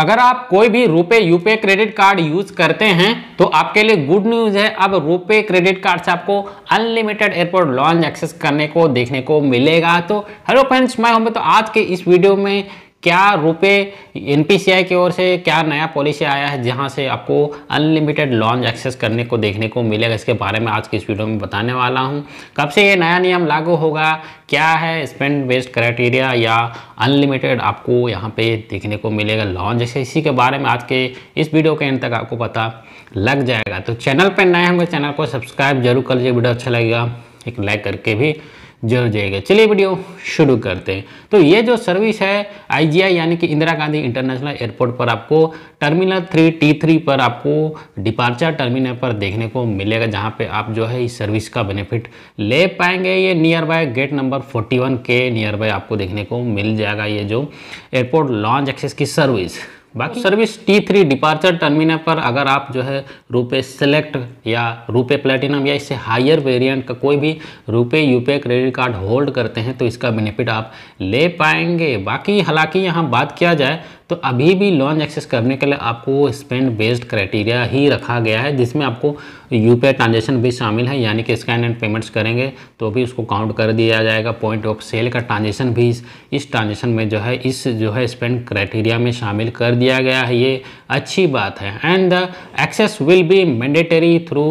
अगर आप कोई भी रुपए यूपे क्रेडिट कार्ड यूज करते हैं तो आपके लिए गुड न्यूज है अब रुपए क्रेडिट कार्ड से आपको अनलिमिटेड एयरपोर्ट लॉन्च एक्सेस करने को देखने को मिलेगा तो हेलो फ्रेंड्स मैं हूं तो आज के इस वीडियो में क्या रुपए एन की ओर से क्या नया पॉलिसी आया है जहां से आपको अनलिमिटेड लॉन्च एक्सेस करने को देखने को मिलेगा इसके बारे में आज की इस वीडियो में बताने वाला हूं कब से ये नया नियम लागू होगा क्या है स्पेंड बेस्ड क्राइटेरिया या अनलिमिटेड आपको यहाँ पे देखने को मिलेगा लॉन्च जैसे इसी के बारे में आज के इस वीडियो के एंड तक आपको पता लग जाएगा तो चैनल पर नए होंगे तो चैनल को सब्सक्राइब जरूर कर लीजिए वीडियो अच्छा लगेगा एक लाइक करके भी जरूर जाइएगा चलिए वीडियो शुरू करते हैं तो ये जो सर्विस है आईजीआई यानी कि इंदिरा गांधी इंटरनेशनल एयरपोर्ट पर आपको टर्मिनल थ्री टी थ्री पर आपको डिपार्चर टर्मिनल पर देखने को मिलेगा जहाँ पे आप जो है इस सर्विस का बेनिफिट ले पाएंगे ये nearby gate number forty one के नियर बाय आपको देखने को मिल जाएगा ये जो एयरपोर्ट लॉन्च एक्सेस की सर्विस बाकी service T three departure terminal पर अगर आप जो है रुपये सेलेक्ट या रुपये प्लेटिनम या इससे हायर वेरिएंट का कोई भी रुपये यूपे क्रेडिट कार्ड होल्ड करते हैं तो इसका बेनिफिट आप ले पाएंगे बाकी हालांकि यहाँ बात किया जाए तो अभी भी लॉन्च एक्सेस करने के लिए आपको स्पेंड बेस्ड क्राइटेरिया ही रखा गया है जिसमें आपको यू पी ट्रांजेक्शन भी शामिल है यानी कि स्कैन एंड पेमेंट्स करेंगे तो भी उसको काउंट कर दिया जाएगा पॉइंट ऑफ सेल का ट्रांजेक्शन भी इस ट्रांजेक्शन में जो है इस जो है स्पेंड क्राइटेरिया में शामिल कर दिया गया है ये अच्छी बात है and the access will be mandatory through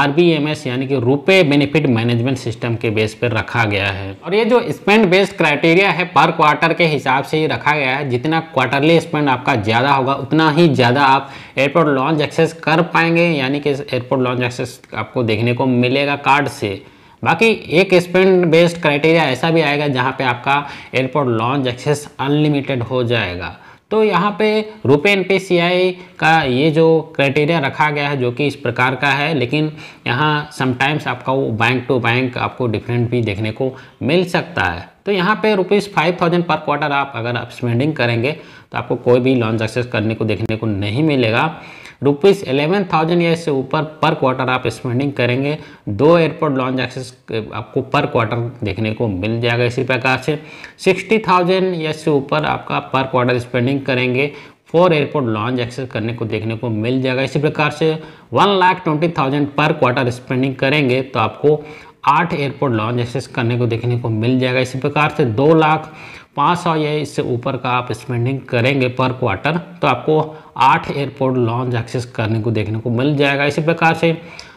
R यानी कि रुपये बेनिफिट मैनेजमेंट सिस्टम के बेस पर रखा गया है और ये जो स्पेंड बेस्ड क्राइटेरिया है पर क्वार्टर के हिसाब से ही रखा गया है जितना क्वार्टरली पॉइंट आपका ज़्यादा होगा उतना ही ज़्यादा आप एयरपोर्ट लॉन्च एक्सेस कर पाएंगे यानी कि एयरपोर्ट लॉन्च एक्सेस आपको देखने को मिलेगा कार्ड से बाकी एक स्पेंड बेस्ड क्राइटेरिया ऐसा भी आएगा जहाँ पे आपका एयरपोर्ट लॉन्च एक्सेस अनलिमिटेड हो जाएगा तो यहाँ पे रुपे एन सी आई का ये जो क्राइटेरिया रखा गया है जो कि इस प्रकार का है लेकिन यहाँ समटाइम्स आपका वो बैंक टू बैंक आपको डिफरेंट भी देखने को मिल सकता है तो यहाँ पे rupees five thousand per quarter आप अगर आप स्पेंडिंग करेंगे तो आपको कोई भी लॉन्च एक्सेस करने को देखने को नहीं मिलेगा रुपीज़ एलेवन थाउजेंड या इससे ऊपर पर क्वार्टर आप स्पेंडिंग करेंगे दो एयरपोर्ट लॉन्च एक्सेस आपको पर क्वार्टर देखने को मिल जाएगा इसी प्रकार से सिक्सटी थाउजेंड या इससे ऊपर आपका पर क्वार्टर स्पेंडिंग करेंगे फोर एयरपोर्ट लॉन्च एक्सेस करने को देखने को मिल जाएगा इसी प्रकार से one lakh twenty thousand per quarter spending करेंगे तो आपको आठ एयरपोर्ट लॉन्च एक्सेस करने को देखने को मिल जाएगा इसी प्रकार से दो लाख पाँच सौ या इससे ऊपर का आप स्पेंडिंग करेंगे पर क्वार्टर तो आपको आठ एयरपोर्ट लॉन्च एक्सेस करने को देखने को मिल जाएगा इसी प्रकार से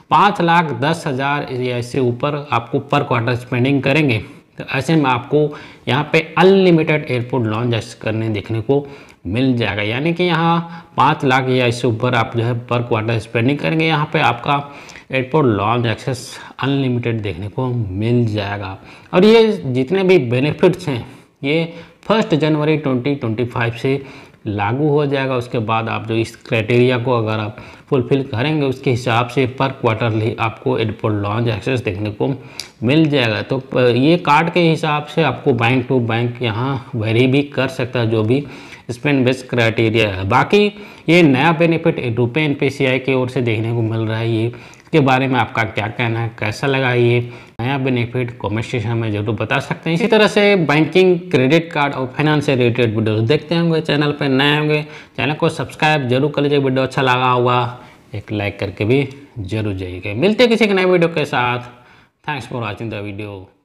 पाँच लाख दस हज़ार या इससे ऊपर आपको पर क्वार्टर स्पेंडिंग करेंगे तो ऐसे में आपको यहाँ पे अनलिमिटेड एयरपोर्ट लॉन्च करने देखने को मिल जाएगा यानी कि यहाँ पाँच लाख या इससे ऊपर आप जो है पर क्वार्टर स्पेंडिंग करेंगे यहाँ पे आपका एयरपोर्ट लॉन्च एक्सेस अनलिमिटेड देखने को मिल जाएगा और ये जितने भी बेनिफिट्स हैं ये फर्स्ट जनवरी 2025 से लागू हो जाएगा उसके बाद आप जो इस क्राइटेरिया को अगर आप फुलफिल करेंगे उसके हिसाब से पर क्वार्टरली आपको एयरपोर्ट लॉन्च एक्सेस देखने को मिल जाएगा तो ये कार्ड के हिसाब से आपको बैंक टू बैंक यहाँ वेरी भी कर सकता है जो भी स्पेन बेस्ट क्राइटेरिया है बाकी ये नया बेनिफिट रुपये एन की ओर से देखने को मिल रहा है ये इसके बारे में आपका क्या कहना है कैसा लगा ये नया बेनिफिट कॉमेंट सेशन में जरूर बता सकते हैं इसी तरह से बैंकिंग क्रेडिट कार्ड और फाइनेंस से रिलेटेड वीडियोस देखते होंगे चैनल पर नए होंगे चैनल को सब्सक्राइब जरूर कर लीजिए वीडियो अच्छा लगा हुआ एक लाइक करके भी जरूर जाइएगा मिलते किसी के नए वीडियो के साथ thanks for watching the video